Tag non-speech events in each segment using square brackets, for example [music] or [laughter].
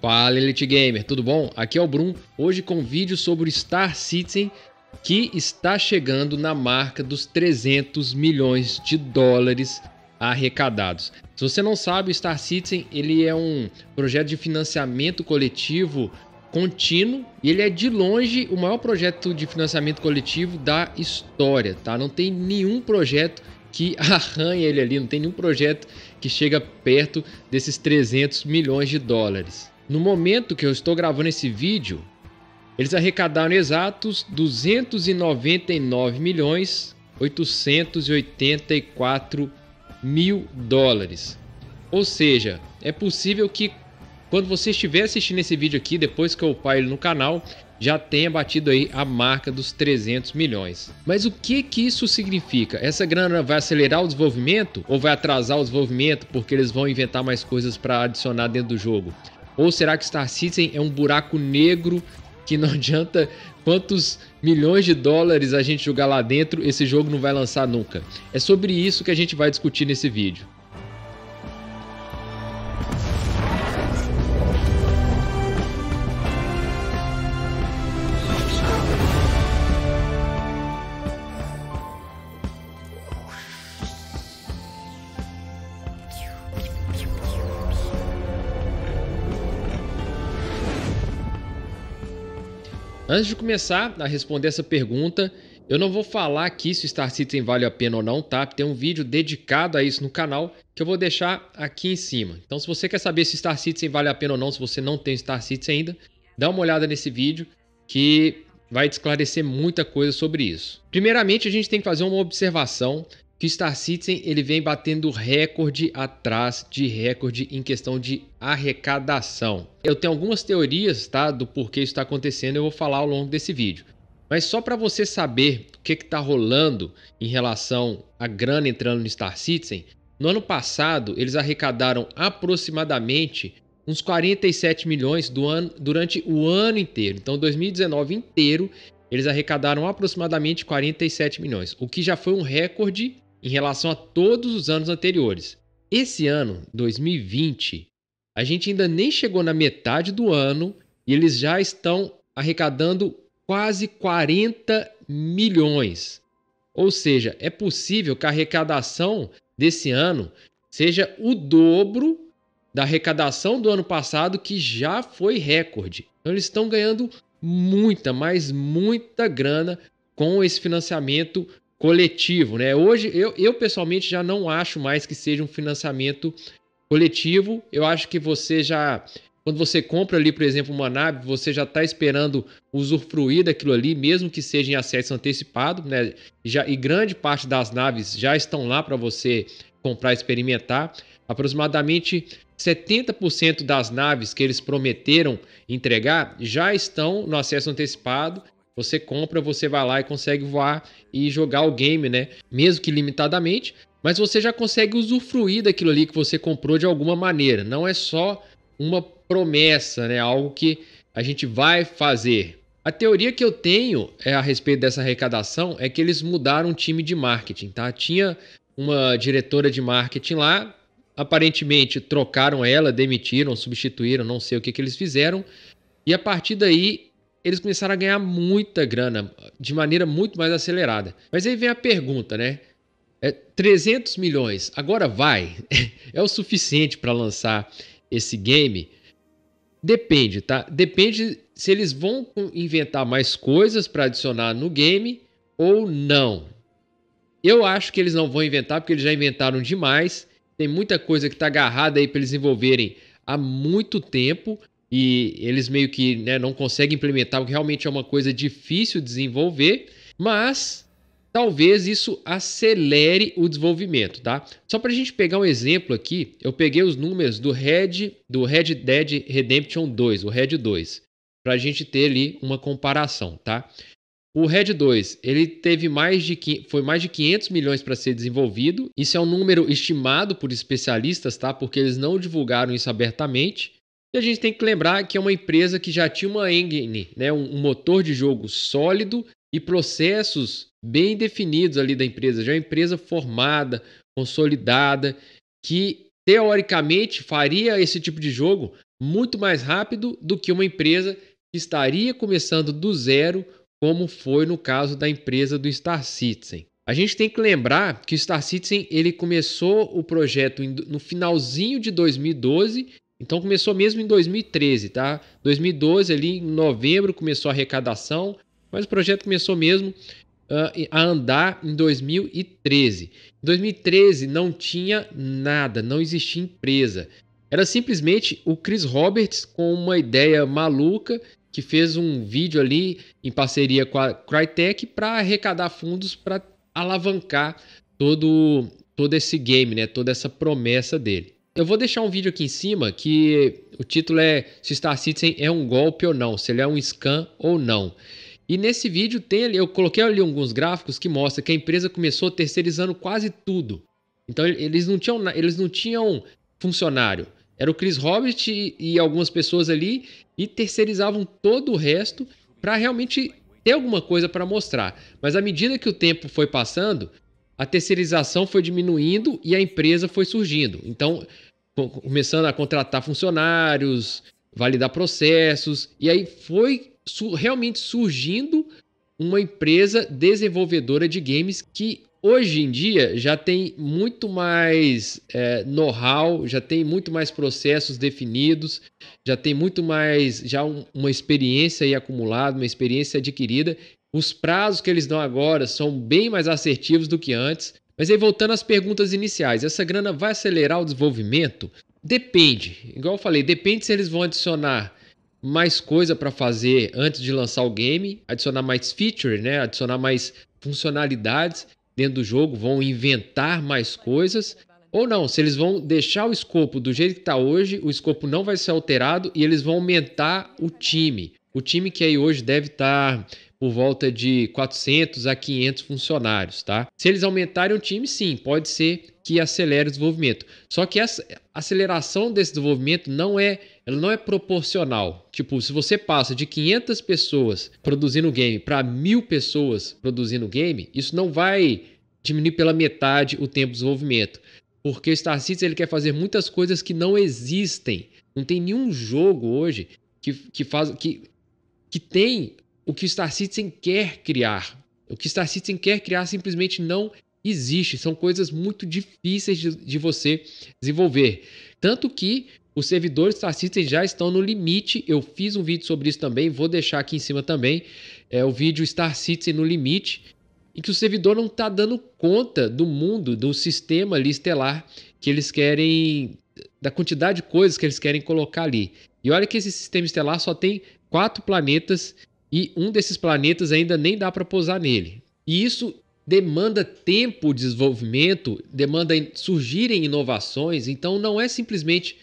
Fala Elite Gamer, tudo bom? Aqui é o Brum, hoje com um vídeo sobre o Star Citizen que está chegando na marca dos 300 milhões de dólares arrecadados. Se você não sabe, o Star Citizen ele é um projeto de financiamento coletivo contínuo e ele é de longe o maior projeto de financiamento coletivo da história, tá? Não tem nenhum projeto que [laughs] arranha ele ali, não tem nenhum projeto que chega perto desses 300 milhões de dólares. No momento que eu estou gravando esse vídeo, eles arrecadaram exatos 299 milhões 884 mil dólares. Ou seja, é possível que quando você estiver assistindo esse vídeo aqui, depois que eu ele no canal, já tenha batido aí a marca dos 300 milhões. Mas o que que isso significa? Essa grana vai acelerar o desenvolvimento ou vai atrasar o desenvolvimento porque eles vão inventar mais coisas para adicionar dentro do jogo? Ou será que Star Citizen é um buraco negro que não [laughs] adianta quantos milhões de dólares a gente jogar lá dentro, esse jogo não vai lançar nunca? É sobre isso que a gente vai discutir nesse vídeo. Antes de começar a responder essa pergunta, eu não vou falar aqui se o Star Citizen vale a pena ou não, tá? Tem um vídeo dedicado a isso no canal que eu vou deixar aqui em cima. Então, se você quer saber se Star Citizen vale a pena ou não, se você não tem Star Citizen ainda, dá uma olhada nesse vídeo que vai te esclarecer muita coisa sobre isso. Primeiramente, a gente tem que fazer uma observação que o Star Citizen ele vem batendo recorde atrás de recorde em questão de arrecadação. Eu tenho algumas teorias tá, do porquê isso está acontecendo, eu vou falar ao longo desse vídeo. Mas só para você saber o que está rolando em relação à grana entrando no Star Citizen, no ano passado eles arrecadaram aproximadamente uns 47 milhões ano, durante o ano inteiro. Então, 2019 inteiro eles arrecadaram aproximadamente 47 milhões, o que já foi um recorde em relação a todos os anos anteriores. Esse ano, 2020, a gente ainda nem chegou na metade do ano e eles já estão arrecadando quase 40 milhões. Ou seja, é possível que a arrecadação desse ano seja o dobro da arrecadação do ano passado, que já foi recorde. Então, eles estão ganhando muita, mas muita grana com esse financiamento coletivo, né? Hoje eu, eu pessoalmente já não acho mais que seja um financiamento coletivo. Eu acho que você já quando você compra ali, por exemplo, uma nave, você já está esperando usufruir daquilo ali, mesmo que seja em acesso antecipado, né? Já, e grande parte das naves já estão lá para você comprar e experimentar. Aproximadamente 70% das naves que eles prometeram entregar já estão no acesso antecipado você compra, você vai lá e consegue voar e jogar o game, né? Mesmo que limitadamente, mas você já consegue usufruir daquilo ali que você comprou de alguma maneira. Não é só uma promessa, né? Algo que a gente vai fazer. A teoria que eu tenho é a respeito dessa arrecadação é que eles mudaram o time de marketing, tá? Tinha uma diretora de marketing lá, aparentemente trocaram ela, demitiram, substituíram, não sei o que, que eles fizeram. E a partir daí eles começaram a ganhar muita grana de maneira muito mais acelerada. Mas aí vem a pergunta, né? É, 300 milhões, agora vai? [laughs] é o suficiente para lançar esse game? Depende, tá? Depende se eles vão inventar mais coisas para adicionar no game ou não. Eu acho que eles não vão inventar porque eles já inventaram demais. Tem muita coisa que está agarrada aí para eles envolverem há muito tempo e eles meio que né, não conseguem implementar, porque realmente é uma coisa difícil de desenvolver, mas talvez isso acelere o desenvolvimento, tá? Só para a gente pegar um exemplo aqui, eu peguei os números do Red, do Red Dead Redemption 2, o Red 2, para a gente ter ali uma comparação, tá? O Red 2, ele teve mais de foi mais de 500 milhões para ser desenvolvido. Isso é um número estimado por especialistas, tá? Porque eles não divulgaram isso abertamente. E a gente tem que lembrar que é uma empresa que já tinha uma engine, né, um motor de jogo sólido e processos bem definidos ali da empresa. Já é uma empresa formada, consolidada, que teoricamente faria esse tipo de jogo muito mais rápido do que uma empresa que estaria começando do zero, como foi no caso da empresa do Star Citizen. A gente tem que lembrar que o Star Citizen ele começou o projeto no finalzinho de 2012 então começou mesmo em 2013, tá? 2012 ali em novembro começou a arrecadação, mas o projeto começou mesmo uh, a andar em 2013. Em 2013 não tinha nada, não existia empresa. Era simplesmente o Chris Roberts com uma ideia maluca que fez um vídeo ali em parceria com a Crytek para arrecadar fundos para alavancar todo todo esse game, né? Toda essa promessa dele. Eu vou deixar um vídeo aqui em cima que o título é se Star Citizen é um golpe ou não, se ele é um scam ou não. E nesse vídeo tem ali, eu coloquei ali alguns gráficos que mostra que a empresa começou terceirizando quase tudo. Então eles não tinham, eles não tinham funcionário. Era o Chris Hobbit e, e algumas pessoas ali e terceirizavam todo o resto para realmente ter alguma coisa para mostrar. Mas à medida que o tempo foi passando, a terceirização foi diminuindo e a empresa foi surgindo. Então, começando a contratar funcionários, validar processos, e aí foi su realmente surgindo uma empresa desenvolvedora de games que hoje em dia já tem muito mais é, know-how, já tem muito mais processos definidos, já tem muito mais já um, uma experiência aí acumulada, uma experiência adquirida os prazos que eles dão agora são bem mais assertivos do que antes. Mas aí, voltando às perguntas iniciais, essa grana vai acelerar o desenvolvimento? Depende. Igual eu falei, depende se eles vão adicionar mais coisa para fazer antes de lançar o game, adicionar mais feature, né? adicionar mais funcionalidades dentro do jogo, vão inventar mais coisas. Ou não, se eles vão deixar o escopo do jeito que está hoje, o escopo não vai ser alterado e eles vão aumentar o time. O time que aí hoje deve estar tá por volta de 400 a 500 funcionários, tá? Se eles aumentarem o time, sim, pode ser que acelere o desenvolvimento. Só que essa aceleração desse desenvolvimento não é, ela não é proporcional. Tipo, se você passa de 500 pessoas produzindo game para mil pessoas produzindo game, isso não vai diminuir pela metade o tempo de desenvolvimento, porque o Star Citizen ele quer fazer muitas coisas que não existem. Não tem nenhum jogo hoje que, que faz que que tem o que o Star Citizen quer criar. O que o Star Citizen quer criar simplesmente não existe. São coisas muito difíceis de, de você desenvolver. Tanto que os servidores Star Citizen já estão no limite. Eu fiz um vídeo sobre isso também, vou deixar aqui em cima também. É o vídeo Star Citizen no limite, em que o servidor não está dando conta do mundo, do sistema ali estelar que eles querem, da quantidade de coisas que eles querem colocar ali. E olha que esse sistema estelar só tem quatro planetas e um desses planetas ainda nem dá para pousar nele. E isso demanda tempo de desenvolvimento, demanda surgirem inovações, então não é simplesmente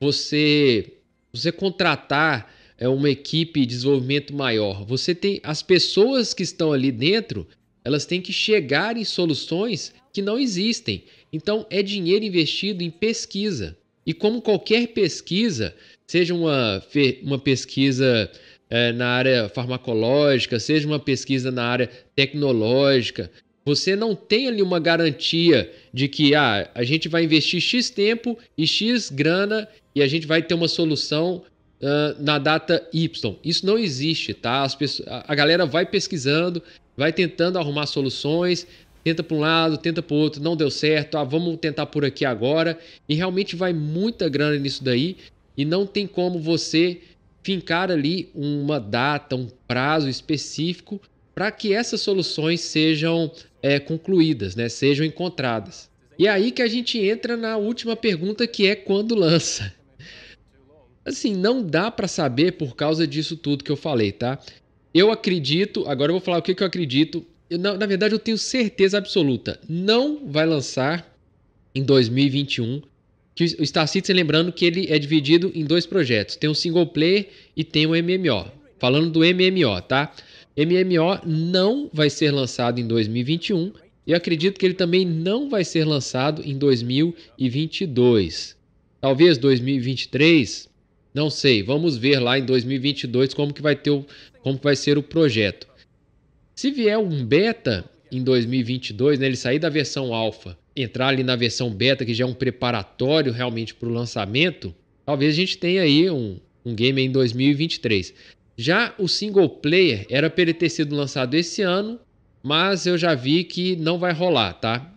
você você contratar é uma equipe de desenvolvimento maior. Você tem as pessoas que estão ali dentro, elas têm que chegar em soluções que não existem. Então é dinheiro investido em pesquisa. E como qualquer pesquisa, seja uma, uma pesquisa é, na área farmacológica, seja uma pesquisa na área tecnológica, você não tem ali uma garantia de que ah, a gente vai investir X tempo e X grana e a gente vai ter uma solução uh, na data Y. Isso não existe, tá? Pessoas, a galera vai pesquisando, vai tentando arrumar soluções, tenta para um lado, tenta para o outro, não deu certo, ah, vamos tentar por aqui agora. E realmente vai muita grana nisso daí e não tem como você fincar ali uma data, um prazo específico para que essas soluções sejam é, concluídas, né? sejam encontradas. E é aí que a gente entra na última pergunta que é quando lança. Assim, não dá para saber por causa disso tudo que eu falei, tá? Eu acredito, agora eu vou falar o que, que eu acredito. Eu, na, na verdade, eu tenho certeza absoluta. Não vai lançar em 2021 que o Star Citizen, lembrando que ele é dividido em dois projetos. Tem o um single player e tem o um MMO. Falando do MMO, tá? MMO não vai ser lançado em 2021 e acredito que ele também não vai ser lançado em 2022. Talvez 2023, não sei. Vamos ver lá em 2022 como que vai ter o, como que vai ser o projeto. Se vier um beta em 2022, né, ele sair da versão alfa entrar ali na versão beta, que já é um preparatório realmente para o lançamento, talvez a gente tenha aí um, um game em 2023. Já o single player era para ele ter sido lançado esse ano, mas eu já vi que não vai rolar, tá?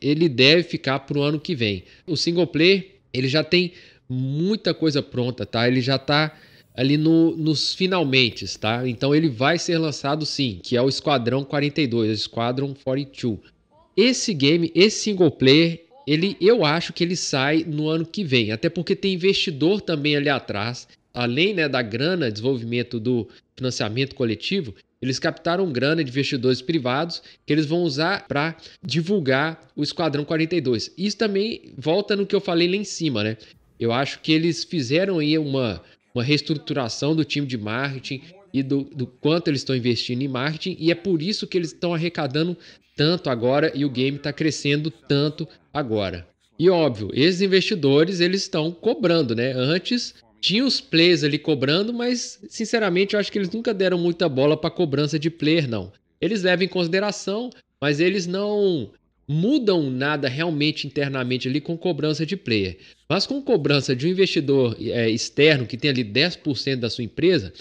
Ele deve ficar para o ano que vem. O single player, ele já tem muita coisa pronta, tá? Ele já está ali no, nos finalmente, tá? Então ele vai ser lançado sim, que é o Esquadrão 42, Esquadrão 42. Esse game, esse single player, ele eu acho que ele sai no ano que vem, até porque tem investidor também ali atrás, além né, da grana, desenvolvimento do financiamento coletivo, eles captaram grana de investidores privados que eles vão usar para divulgar o Esquadrão 42. Isso também volta no que eu falei lá em cima, né? Eu acho que eles fizeram aí uma, uma reestruturação do time de marketing e do, do quanto eles estão investindo em marketing, e é por isso que eles estão arrecadando tanto agora e o game está crescendo tanto agora. E óbvio, esses investidores eles estão cobrando, né? Antes tinha os players ali cobrando, mas sinceramente eu acho que eles nunca deram muita bola para cobrança de player, não. Eles levam em consideração, mas eles não mudam nada realmente internamente ali com cobrança de player. Mas com cobrança de um investidor é, externo que tem ali 10% da sua empresa,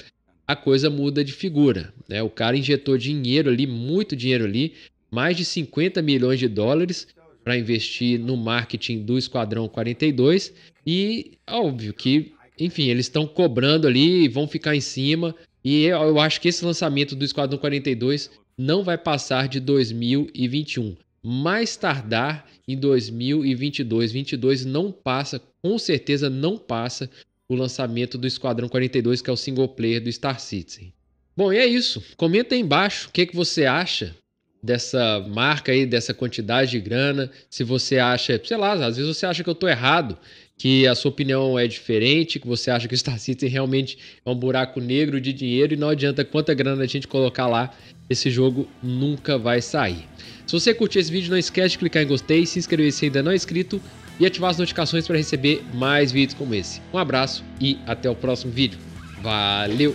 a coisa muda de figura. Né? O cara injetou dinheiro ali, muito dinheiro ali, mais de 50 milhões de dólares para investir no marketing do Esquadrão 42 e óbvio que, enfim, eles estão cobrando ali, vão ficar em cima e eu acho que esse lançamento do Esquadrão 42 não vai passar de 2021. Mais tardar em 2022, 22 não passa, com certeza não passa o lançamento do Esquadrão 42, que é o single player do Star Citizen. Bom, e é isso. Comenta aí embaixo o que, é que você acha dessa marca aí, dessa quantidade de grana, se você acha, sei lá, às vezes você acha que eu tô errado, que a sua opinião é diferente, que você acha que o Star Citizen realmente é um buraco negro de dinheiro e não adianta quanta grana a gente colocar lá, esse jogo nunca vai sair. Se você curtiu esse vídeo, não esquece de clicar em gostei, se inscrever se ainda não é inscrito e ativar as notificações para receber mais vídeos como esse. Um abraço e até o próximo vídeo. Valeu!